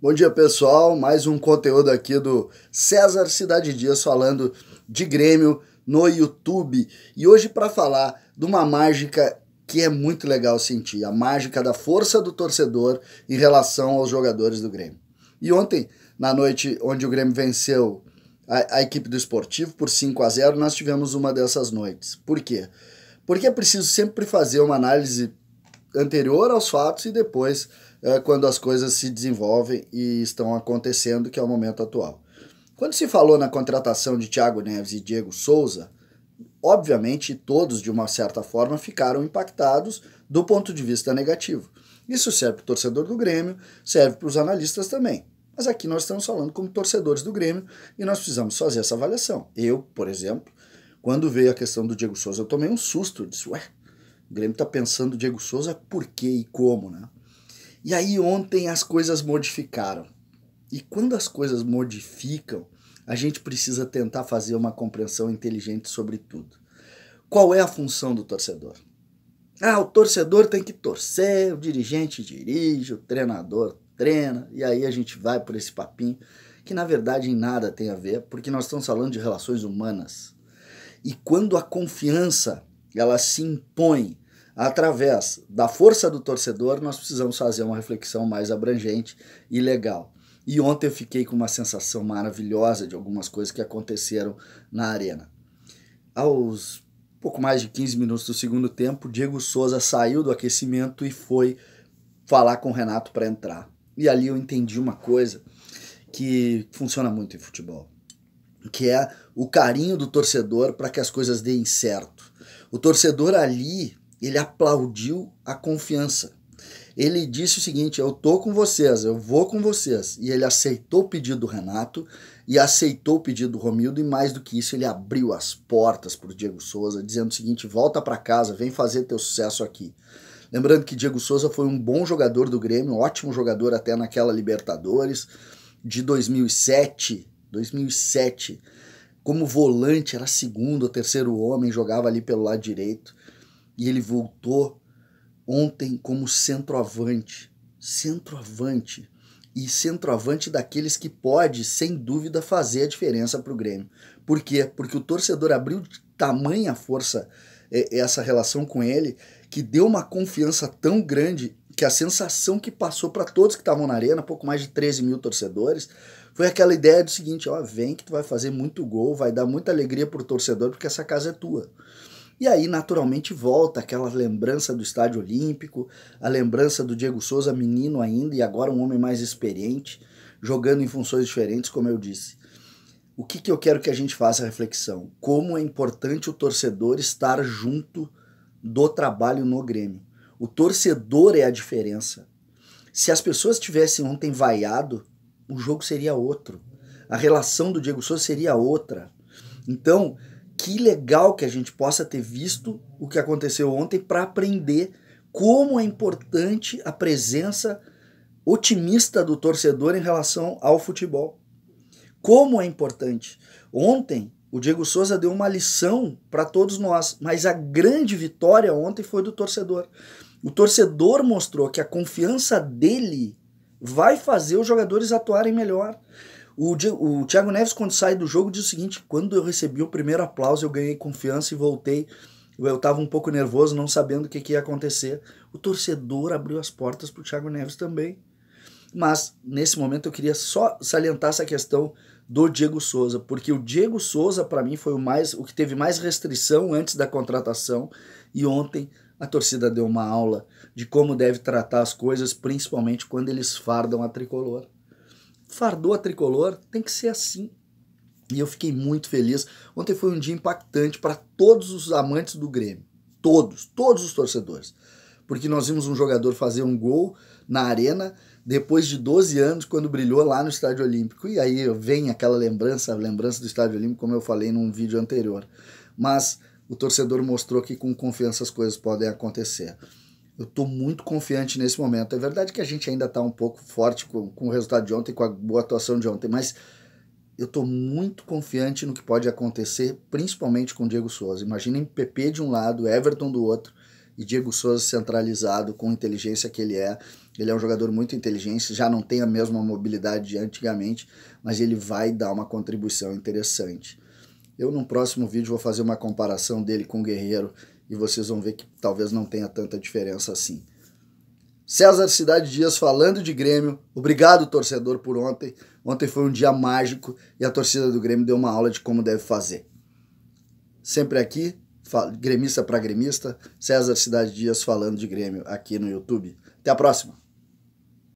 Bom dia, pessoal. Mais um conteúdo aqui do César Cidade Dias falando de Grêmio no YouTube. E hoje para falar de uma mágica que é muito legal sentir, a mágica da força do torcedor em relação aos jogadores do Grêmio. E ontem, na noite onde o Grêmio venceu a, a equipe do Esportivo por 5 a 0, nós tivemos uma dessas noites. Por quê? Porque é preciso sempre fazer uma análise anterior aos fatos e depois é, quando as coisas se desenvolvem e estão acontecendo, que é o momento atual. Quando se falou na contratação de Thiago Neves e Diego Souza, obviamente todos, de uma certa forma, ficaram impactados do ponto de vista negativo. Isso serve para o torcedor do Grêmio, serve para os analistas também. Mas aqui nós estamos falando como torcedores do Grêmio e nós precisamos fazer essa avaliação. Eu, por exemplo, quando veio a questão do Diego Souza, eu tomei um susto. Eu disse, ué, o Grêmio está pensando Diego Souza por quê e como, né? E aí ontem as coisas modificaram. E quando as coisas modificam, a gente precisa tentar fazer uma compreensão inteligente sobre tudo. Qual é a função do torcedor? Ah, o torcedor tem que torcer, o dirigente dirige, o treinador treina, e aí a gente vai por esse papinho, que na verdade em nada tem a ver, porque nós estamos falando de relações humanas. E quando a confiança ela se impõe através da força do torcedor, nós precisamos fazer uma reflexão mais abrangente e legal. E ontem eu fiquei com uma sensação maravilhosa de algumas coisas que aconteceram na arena. Aos pouco mais de 15 minutos do segundo tempo, Diego Souza saiu do aquecimento e foi falar com o Renato para entrar. E ali eu entendi uma coisa que funciona muito em futebol, que é o carinho do torcedor para que as coisas deem certo. O torcedor ali ele aplaudiu a confiança. Ele disse o seguinte: Eu tô com vocês, eu vou com vocês. E ele aceitou o pedido do Renato e aceitou o pedido do Romildo. E mais do que isso, ele abriu as portas para o Diego Souza, dizendo o seguinte: Volta para casa, vem fazer teu sucesso aqui. Lembrando que Diego Souza foi um bom jogador do Grêmio, um ótimo jogador até naquela Libertadores de 2007. 2007, como volante, era segundo ou terceiro homem, jogava ali pelo lado direito. E ele voltou ontem como centroavante. Centroavante. E centroavante daqueles que pode, sem dúvida, fazer a diferença para o Grêmio. Por quê? Porque o torcedor abriu de tamanha força é, essa relação com ele, que deu uma confiança tão grande que a sensação que passou para todos que estavam na arena, pouco mais de 13 mil torcedores, foi aquela ideia do seguinte: ó, vem que tu vai fazer muito gol, vai dar muita alegria pro torcedor, porque essa casa é tua. E aí, naturalmente, volta aquela lembrança do Estádio Olímpico, a lembrança do Diego Souza, menino ainda e agora um homem mais experiente, jogando em funções diferentes, como eu disse. O que, que eu quero que a gente faça a reflexão? Como é importante o torcedor estar junto do trabalho no Grêmio. O torcedor é a diferença. Se as pessoas tivessem ontem vaiado, o jogo seria outro. A relação do Diego Souza seria outra. Então, que legal que a gente possa ter visto o que aconteceu ontem para aprender como é importante a presença otimista do torcedor em relação ao futebol. Como é importante. Ontem o Diego Souza deu uma lição para todos nós, mas a grande vitória ontem foi do torcedor. O torcedor mostrou que a confiança dele vai fazer os jogadores atuarem melhor. O, o Thiago Neves, quando sai do jogo, diz o seguinte: quando eu recebi o primeiro aplauso, eu ganhei confiança e voltei. Eu estava um pouco nervoso, não sabendo o que, que ia acontecer. O torcedor abriu as portas para o Thiago Neves também. Mas, nesse momento, eu queria só salientar essa questão do Diego Souza, porque o Diego Souza, para mim, foi o, mais, o que teve mais restrição antes da contratação. E ontem a torcida deu uma aula de como deve tratar as coisas, principalmente quando eles fardam a tricolor fardou a tricolor, tem que ser assim. E eu fiquei muito feliz. Ontem foi um dia impactante para todos os amantes do Grêmio. Todos, todos os torcedores. Porque nós vimos um jogador fazer um gol na arena depois de 12 anos, quando brilhou lá no Estádio Olímpico. E aí vem aquela lembrança, a lembrança do Estádio Olímpico, como eu falei num vídeo anterior. Mas o torcedor mostrou que com confiança as coisas podem acontecer eu estou muito confiante nesse momento. É verdade que a gente ainda está um pouco forte com, com o resultado de ontem, com a boa atuação de ontem, mas eu estou muito confiante no que pode acontecer, principalmente com o Diego Souza. Imaginem PP de um lado, Everton do outro, e Diego Souza centralizado, com a inteligência que ele é. Ele é um jogador muito inteligente, já não tem a mesma mobilidade de antigamente, mas ele vai dar uma contribuição interessante. Eu, num próximo vídeo, vou fazer uma comparação dele com o Guerreiro e vocês vão ver que talvez não tenha tanta diferença assim. César Cidade Dias falando de Grêmio. Obrigado, torcedor, por ontem. Ontem foi um dia mágico e a torcida do Grêmio deu uma aula de como deve fazer. Sempre aqui, gremista para gremista, César Cidade Dias falando de Grêmio aqui no YouTube. Até a próxima!